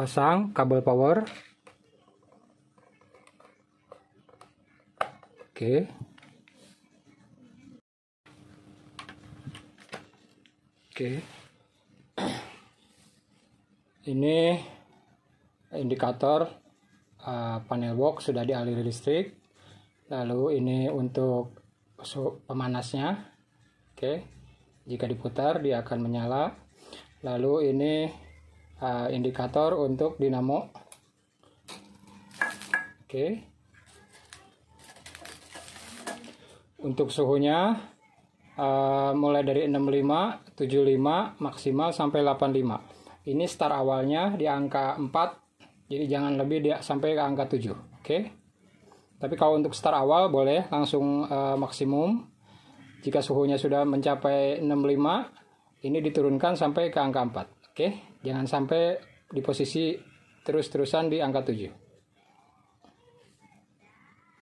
pasang kabel power oke oke ini indikator uh, panel box sudah dialiri listrik lalu ini untuk pemanasnya oke jika diputar dia akan menyala lalu ini uh, indikator untuk dinamo oke okay. untuk suhunya uh, mulai dari 65 75 maksimal sampai 85 ini start awalnya di angka 4 jadi jangan lebih dia sampai ke angka 7 oke okay. tapi kalau untuk start awal boleh langsung uh, maksimum jika suhunya sudah mencapai 65 ini diturunkan sampai ke angka 4 Oke, jangan sampai di posisi terus-terusan di angka 7.